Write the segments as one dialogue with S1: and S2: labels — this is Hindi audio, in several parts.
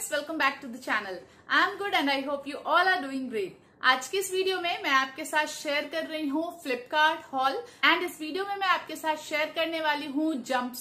S1: friends welcome back to the channel I am good and I hope you all are doing great आज की इस वीडियो में मैं आपके साथ शेयर कर रही हूँ फ्लिपकार्ट हॉल एंड इस वीडियो में मैं आपके साथ शेयर करने वाली हूँ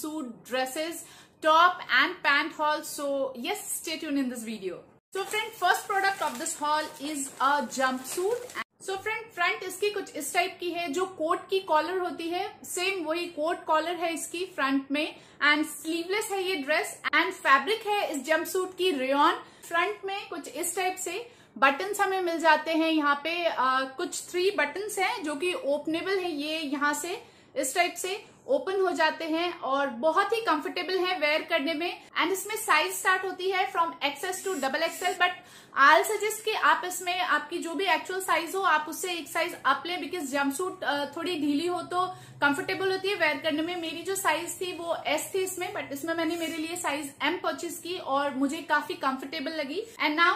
S1: suit dresses top and pant haul so yes stay tune in this video so friend first product of this haul is is suit and so friend front इसकी कुछ इस टाइप की है जो कोट की कॉलर होती है सेम वही कोट कॉलर है इसकी फ्रंट में एंड स्लीवलेस है ये ड्रेस एंड फैब्रिक है इस जम्प सूट की रेन फ्रंट में कुछ इस टाइप से बटन्स हमें मिल जाते हैं यहाँ पे आ, कुछ थ्री बटन्स हैं जो कि ओपनेबल है ये यहाँ से इस टाइप से ओपन हो जाते हैं और बहुत ही कंफर्टेबल है वेयर करने में एंड इसमें साइज स्टार्ट होती है from XS to double XL but I suggest कि आप इसमें आपकी जो भी एक्चुअल साइज हो आप उससे एक साइज अप लें बिकॉज सूट थोड़ी ढीली हो तो कंफर्टेबल होती है वेयर करने में मेरी जो साइज थी वो एस थी इसमें बट इसमें मैंने मेरे लिए साइज एम परचेज की और मुझे काफी कंफर्टेबल लगी एंड नाउ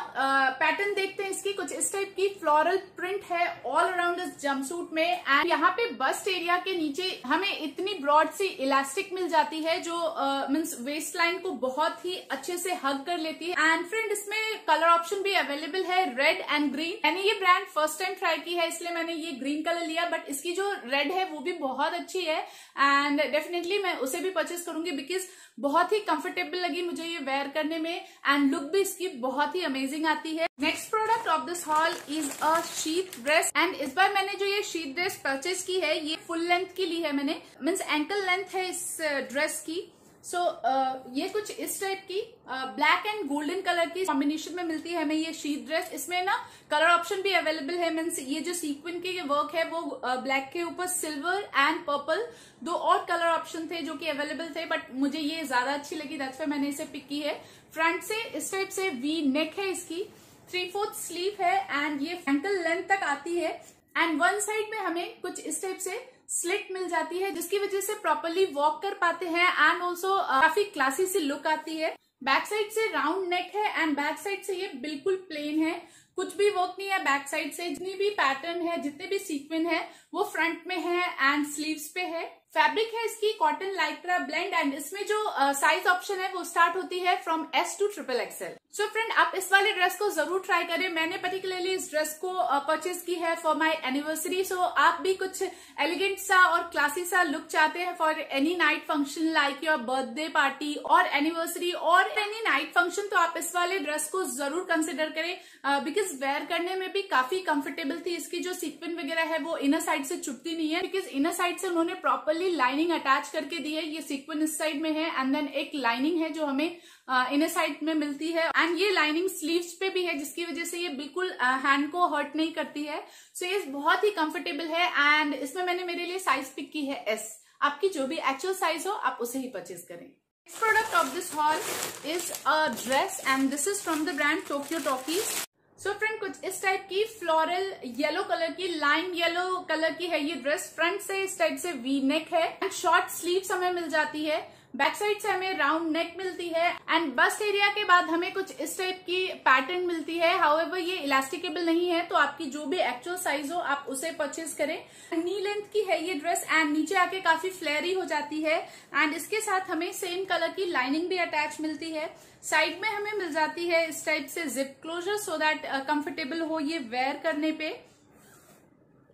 S1: पैटर्न देखते हैं इसकी कुछ इस टाइप की फ्लोरल प्रिंट है ऑल अराउंड इस जम्पसूट में एंड यहाँ पे बस्ट एरिया के नीचे हमें इतनी ब्रॉड सी इलास्टिक मिल जाती है जो मीन्स वेस्ट लाइन को बहुत ही अच्छे से हग कर लेती है एंड फ्रेंड इसमें कलर ऑप्शन भी अवेलेबल है रेड एंड ग्रीन मैंने ये ब्रांड फर्स्ट टाइम ट्राई की है इसलिए मैंने ये ग्रीन कलर लिया बट इसकी जो रेड है वो भी बहुत अच्छी है एंड डेफिनेटली मैं उसे भी परचेस करूंगी बिकॉज बहुत ही कंफर्टेबल लगी मुझे ये वेयर करने में एंड लुक भी इसकी बहुत ही अमेजिंग आती है next product of this haul is a sheath dress and इस बार मैंने जो ये शीट ड्रेस परचेज की है ये फुल लेंथ की ली है मैंने मीन्स एंकल लेंथ है इस ड्रेस uh, की सो so, uh, ये कुछ इस टाइप की ब्लैक एंड गोल्डन कलर की कॉम्बिनेशन में मिलती है हमें ये शीट ड्रेस इसमें ना कलर ऑप्शन भी अवेलेबल है मीन्स ये जो सीक्वेंट के वर्क है वो ब्लैक uh, के ऊपर सिल्वर एंड पर्पल दो और कलर ऑप्शन थे जो कि अवेलेबल थे बट मुझे ये ज्यादा अच्छी लगी दैट्स वाई मैंने इसे पिक की है फ्रंट से इस टाइप से वी नेक है इसकी थ्री फोर्थ स्लीव है एंड ये फ्रंटल लेंथ तक आती है एंड वन साइड में हमें कुछ इस टाइप से स्लिट मिल जाती है जिसकी वजह से प्रॉपरली वॉक कर पाते हैं एंड ऑल्सो uh, काफी क्लासी सी लुक आती है बैक साइड से राउंड नेक है एंड बैक साइड से ये बिल्कुल प्लेन है कुछ भी वर्क नहीं है बैक साइड से जितनी भी पैटर्न है जितने भी सीक्वेंस है वो फ्रंट में है एंड स्लीव्स पे है फैब्रिक है इसकी कॉटन लाइक्रा ब्लेंड एंड इसमें जो साइज uh, ऑप्शन है वो स्टार्ट होती है from S to triple XL so friend आप इस वाले ड्रेस को जरूर ट्राई करें मैंने पर्टिकुलरली इस ड्रेस को परचेज की है फॉर माय एनिवर्सरी सो आप भी कुछ एलिगेंट सा और क्लासी सा लुक चाहते हैं for any night function like your birthday party और एनिवर्सरी और एनी नाइट फंक्शन तो आप इस वाले ड्रेस को जरूर कंसिडर करें बिकॉज uh, वेयर करने में भी काफी कंफर्टेबल थी इसकी जो सीक्वेंट वगैरह है वो इनर साइड से चुपती नहीं है बिकॉज इनर साइड से उन्होंने प्रॉपरली सिंपली लाइनिंग अटैच करके दी है ये सीक्वेंस इस साइड में है एंड देन एक लाइनिंग है जो हमें इन साइड में मिलती है एंड ये लाइनिंग स्लीव्स पे भी है जिसकी वजह से ये बिल्कुल हैंड को हर्ट नहीं करती है सो so, ये बहुत ही कंफर्टेबल है एंड इसमें मैंने मेरे लिए साइज पिक की है एस आपकी जो भी एक्चुअल साइज हो आप उसे ही परचेज करें product of this haul is a dress and this is from the brand Tokyo Talkies so so friend कुछ इस टाइप की फ्लोरल येलो कलर की लाइम येलो कलर की है ये ड्रेस फ्रंट से इस टाइप से वी नेक है एंड शॉर्ट स्लीव हमें मिल जाती है बैक साइड से हमें राउंड नेक मिलती है एंड बस्ट एरिया के बाद हमें कुछ इस टाइप की पैटर्न मिलती है हाउएवर ये इलास्टिकेबल नहीं है तो आपकी जो भी एक्चुअल साइज हो आप उसे परचेज करें नी लेंथ की है ये ड्रेस एंड नीचे आके काफी फ्लेरी हो जाती है एंड इसके साथ हमें सेम कलर की लाइनिंग भी अटैच मिलती है साइड में हमें मिल जाती है इस टाइप से zip closure so that comfortable हो ये वेयर करने पे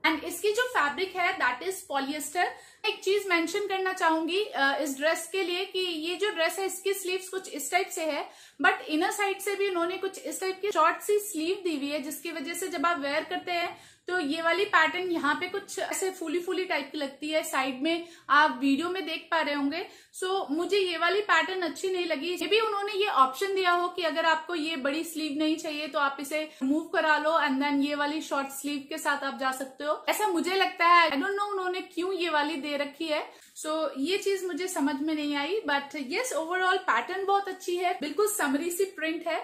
S1: एंड इसकी जो फैब्रिक है दैट इज पॉलिएस्टर एक चीज मेंशन करना चाहूंगी इस ड्रेस के लिए कि ये जो ड्रेस है इसकी स्लीव्स कुछ इस टाइप से है बट इनर साइड से भी इन्होंने कुछ इस टाइप की शॉर्ट सी स्लीव दी हुई है जिसकी वजह से जब आप वेयर करते हैं तो ये वाली पैटर्न यहाँ पे कुछ ऐसे फूली फूली टाइप की लगती है साइड में आप वीडियो में देख पा रहे होंगे सो so, मुझे ये वाली पैटर्न अच्छी नहीं लगी ये भी उन्होंने ये ऑप्शन दिया हो कि अगर आपको ये बड़ी स्लीव नहीं चाहिए तो आप इसे मूव करा लो एंड देन ये वाली शॉर्ट स्लीव के साथ आप जा सकते हो ऐसा मुझे लगता है आई डोंट नो उन्होंने क्यों ये वाली दे रखी है सो so, ये चीज मुझे समझ में नहीं आई बट येस ओवरऑल पैटर्न बहुत अच्छी है बिल्कुल समरी सी प्रिंट है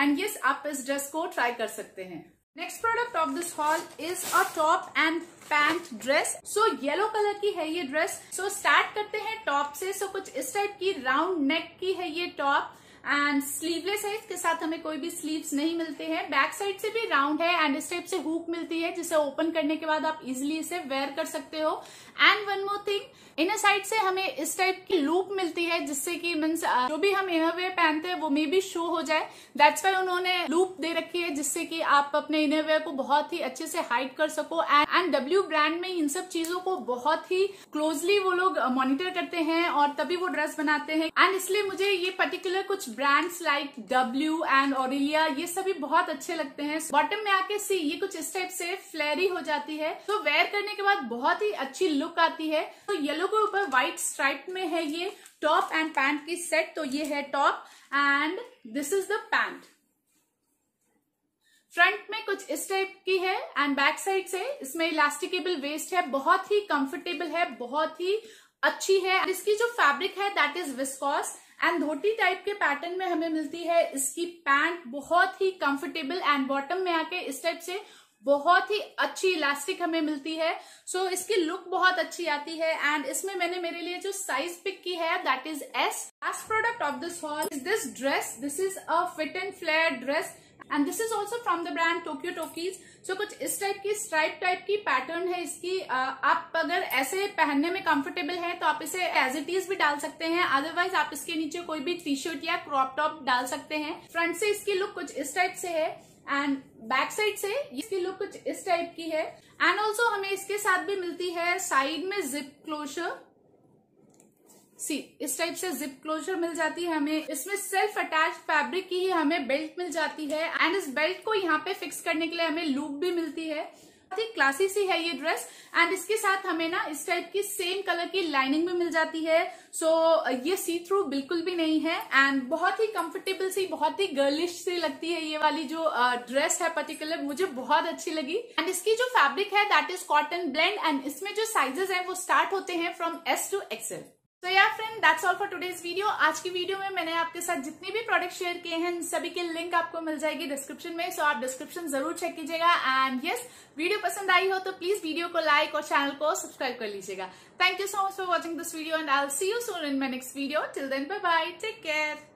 S1: एंड येस yes, आप इस ड्रेस को ट्राई कर सकते हैं next product of this haul is a top and pant dress so yellow colour की है ये ड्रेस सो so, स्टार्ट करते हैं टॉप से सो so, कुछ इस टाइप की राउंड नेक की है ये टॉप एंड स्लीवलेस है इसके साथ हमें कोई भी स्लीव्स नहीं मिलते हैं बैक साइड से भी राउंड है एंड इस टाइप से हुक मिलती है जिसे ओपन करने के बाद आप इजिली इसे वेयर कर सकते हो and one more thing inner side से हमें इस टाइप की लूप मिलती है जिससे कि मीन्स uh, जो भी हम इनर वेयर पहनते हैं वो मे भी शो हो जाए दैट्स वाई उन्होंने लूप दे रखी है जिससे कि आप अपने इनर वेयर को बहुत ही अच्छे से हाइड कर सको एंड डब्ल्यू ब्रांड में इन सब चीजों को बहुत ही क्लोजली वो लोग मॉनिटर करते हैं और तभी वो ड्रेस बनाते हैं एंड इसलिए मुझे ये पर्टिकुलर कुछ कुछ brands like W and Aurelia ये सभी बहुत अच्छे लगते हैं बॉटम में आके सी ये कुछ इस टाइप से फ्लैरी हो जाती है तो वेयर करने के बाद बहुत ही अच्छी लुक आती है तो येलो के ऊपर व्हाइट स्ट्राइप में है ये टॉप एंड पैंट की सेट तो ये है top and this is the pant front में कुछ इस टाइप की है एंड बैक साइड से इसमें इलास्टिकेबल वेस्ट है बहुत ही कंफर्टेबल है बहुत ही अच्छी है इसकी जो फैब्रिक है that is viscose and dhoti type के पैटर्न में हमें मिलती है इसकी पैंट बहुत ही कंफर्टेबल एंड बॉटम में आके इस टाइप से बहुत ही अच्छी इलास्टिक हमें मिलती है सो so, इसकी लुक बहुत अच्छी आती है एंड इसमें मैंने मेरे लिए जो साइज पिक की है that is S last product of this haul is this dress this is a fit and flare dress and this is also from the brand Tokyo Talkies so कुछ इस टाइप की स्ट्राइप टाइप की पैटर्न है इसकी uh, आप अगर ऐसे पहनने में कंफर्टेबल है तो आप इसे एज इट इज भी डाल सकते हैं अदरवाइज आप इसके नीचे कोई भी टी शर्ट या क्रॉप टॉप डाल सकते हैं फ्रंट से इसकी लुक कुछ इस टाइप से है एंड बैक साइड से इसकी लुक कुछ इस टाइप की है एंड ऑल्सो हमें इसके साथ भी मिलती है साइड में जिप क्लोशर सी इस टाइप से जिप क्लोजर मिल जाती है हमें इसमें सेल्फ अटैच फैब्रिक की ही हमें बेल्ट मिल जाती है एंड इस बेल्ट को यहाँ पे फिक्स करने के लिए हमें लूप भी मिलती है बहुत ही क्लासी सी है ये ड्रेस एंड इसके साथ हमें ना इस टाइप की सेम कलर की लाइनिंग भी मिल जाती है सो so, ये सी थ्रू बिल्कुल भी नहीं है एंड बहुत ही कंफर्टेबल सी बहुत ही गर्लिश सी लगती है ये वाली जो ड्रेस है पर्टिकुलर मुझे बहुत अच्छी लगी एंड इसकी जो फैब्रिक है that is cotton blend and इसमें जो साइजेस है वो स्टार्ट होते हैं फ्रॉम एस टू एक्सएल तो यार friend that's all for today's video आज की वीडियो में मैंने आपके साथ जितने भी प्रोडक्ट शेयर किए हैं सभी के लिंक आपको मिल जाएगी डिस्क्रिप्शन में सो so आप डिस्क्रिप्शन जरूर चेक कीजिएगा एंड यस वीडियो पसंद आई हो तो प्लीज वीडियो को लाइक और चैनल को सब्सक्राइब कर लीजिएगा thank you so much for watching this video and I see you soon in my next video till then bye bye take care